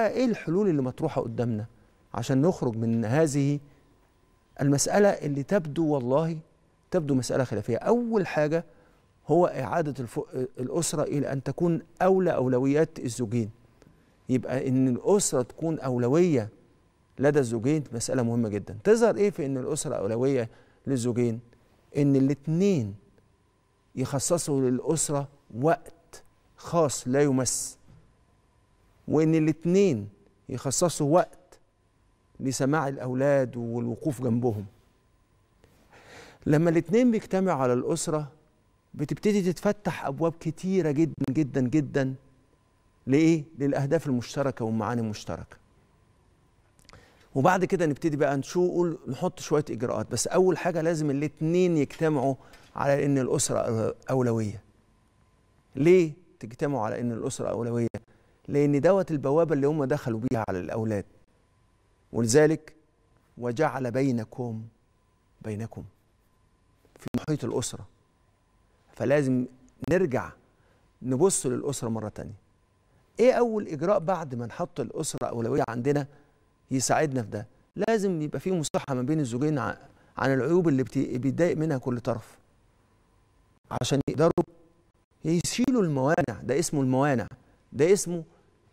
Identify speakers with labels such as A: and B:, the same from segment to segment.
A: ايه الحلول اللي مطروحه قدامنا عشان نخرج من هذه المساله اللي تبدو والله تبدو مساله خلافيه اول حاجه هو اعاده الاسره الى ان تكون اولى اولويات الزوجين يبقى ان الاسره تكون اولويه لدى الزوجين مساله مهمه جدا تظهر ايه في ان الاسره اولويه للزوجين ان الاثنين يخصصوا للاسره وقت خاص لا يمس وإن الاثنين يخصصوا وقت لسماع الأولاد والوقوف جنبهم لما الاثنين بيجتمعوا على الأسرة بتبتدي تتفتح أبواب كتيرة جدا جدا جدا لإيه؟ للأهداف المشتركة والمعاني المشتركة وبعد كده نبتدي بقى نشوق نحط شوية إجراءات بس أول حاجة لازم الاثنين يجتمعوا على إن الأسرة أولوية ليه تجتمعوا على إن الأسرة أولوية؟ لأن دوت البوابة اللي هم دخلوا بيها على الأولاد ولذلك وجعل بينكم بينكم في محيط الأسرة فلازم نرجع نبص للأسرة مرة تانية إيه أول إجراء بعد ما نحط الأسرة أولوية عندنا يساعدنا في ده لازم يبقى في مصلحة ما بين الزوجين عن العيوب اللي بيتضايق منها كل طرف عشان يقدروا يشيلوا الموانع ده اسمه الموانع ده اسمه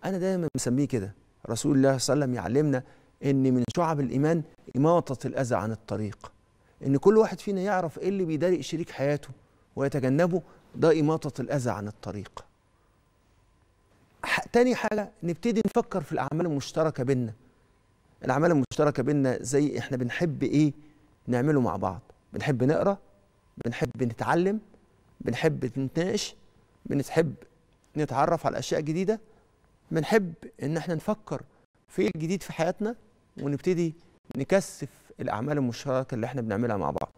A: انا دايما مسميه كده رسول الله صلى الله عليه وسلم يعلمنا ان من شعب الايمان اماطه الاذى عن الطريق ان كل واحد فينا يعرف ايه اللي بيضايق شريك حياته ويتجنبه ده اماطه الاذى عن الطريق تاني حاجه نبتدي نفكر في الاعمال المشتركه بينا الاعمال المشتركه بينا زي احنا بنحب ايه نعمله مع بعض بنحب نقرا بنحب نتعلم بنحب نتناقش بنحب نتعرف على اشياء جديده بنحب ان احنا نفكر في ايه الجديد في حياتنا ونبتدي نكثف الاعمال المشتركه اللي احنا بنعملها مع بعض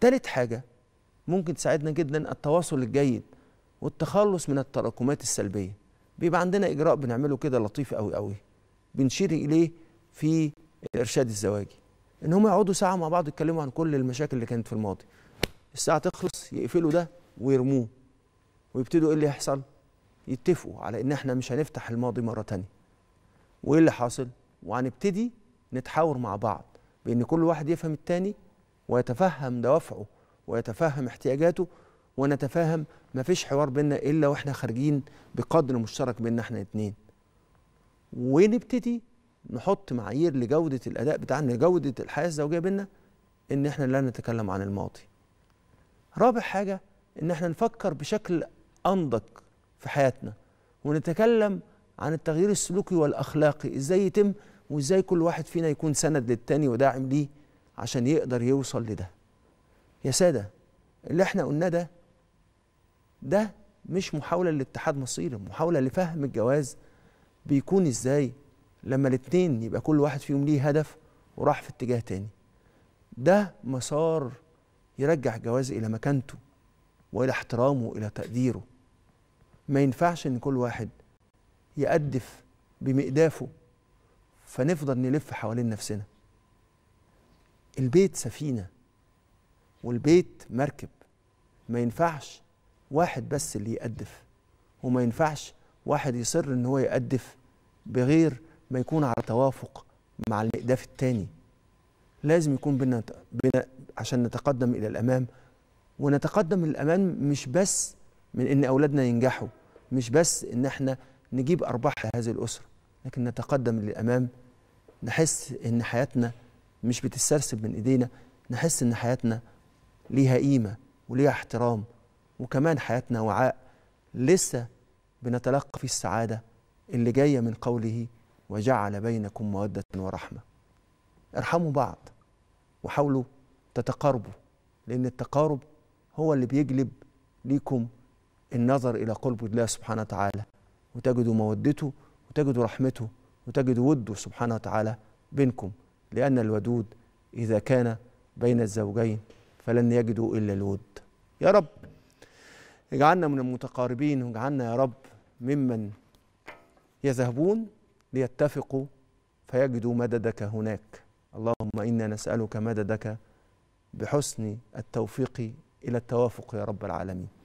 A: تالت حاجه ممكن تساعدنا جدا التواصل الجيد والتخلص من التراكمات السلبيه بيبقى عندنا اجراء بنعمله كده لطيف قوي قوي بنشير اليه في الارشاد الزواجي ان هم يقعدوا ساعه مع بعض يتكلموا عن كل المشاكل اللي كانت في الماضي الساعه تخلص يقفلوا ده ويرموه ويبتدوا ايه اللي يحصل يتفقوا على ان احنا مش هنفتح الماضي مره تانية وايه اللي حاصل وهنبتدي نتحاور مع بعض بان كل واحد يفهم التاني ويتفهم دوافعه ويتفهم احتياجاته ونتفاهم مفيش حوار بينا الا واحنا خارجين بقدر مشترك بينا احنا اتنين ونبتدي نحط معايير لجوده الاداء بتاعنا لجوده الحياه الزوجيه بينا ان احنا لا نتكلم عن الماضي رابع حاجه ان احنا نفكر بشكل انضج في حياتنا ونتكلم عن التغيير السلوكي والاخلاقي ازاي يتم وازاي كل واحد فينا يكون سند للتاني وداعم ليه عشان يقدر يوصل لده يا ساده اللي احنا قلناه ده ده مش محاوله لاتحاد مصيري محاوله لفهم الجواز بيكون ازاي لما الاتنين يبقى كل واحد فيهم ليه هدف وراح في اتجاه تاني ده مسار يرجع الجواز الى مكانته والى احترامه والى تقديره ما ينفعش ان كل واحد يقدف بمقدافه فنفضل نلف حوالين نفسنا البيت سفينه والبيت مركب ما ينفعش واحد بس اللي يقدف وما ينفعش واحد يصر ان هو يقدف بغير ما يكون على توافق مع المقداف التاني لازم يكون بينا بينا عشان نتقدم الى الامام ونتقدم للامام مش بس من ان اولادنا ينجحوا مش بس ان احنا نجيب ارباح لهذه الاسره لكن نتقدم للامام نحس ان حياتنا مش بتسترسب من ايدينا نحس ان حياتنا ليها قيمه وليها احترام وكمان حياتنا وعاء لسه بنتلقى فيه السعاده اللي جايه من قوله وجعل بينكم موده ورحمه ارحموا بعض وحاولوا تتقاربوا لان التقارب هو اللي بيجلب ليكم النظر إلى قرب الله سبحانه وتعالى وتجد مودته وتجد رحمته وتجد وده سبحانه وتعالى بينكم لأن الودود إذا كان بين الزوجين فلن يجدوا إلا الود يا رب اجعلنا من المتقاربين واجعلنا يا رب ممن يذهبون ليتفقوا فيجدوا مددك هناك اللهم إنا نسألك مددك بحسن التوفيق إلى التوافق يا رب العالمين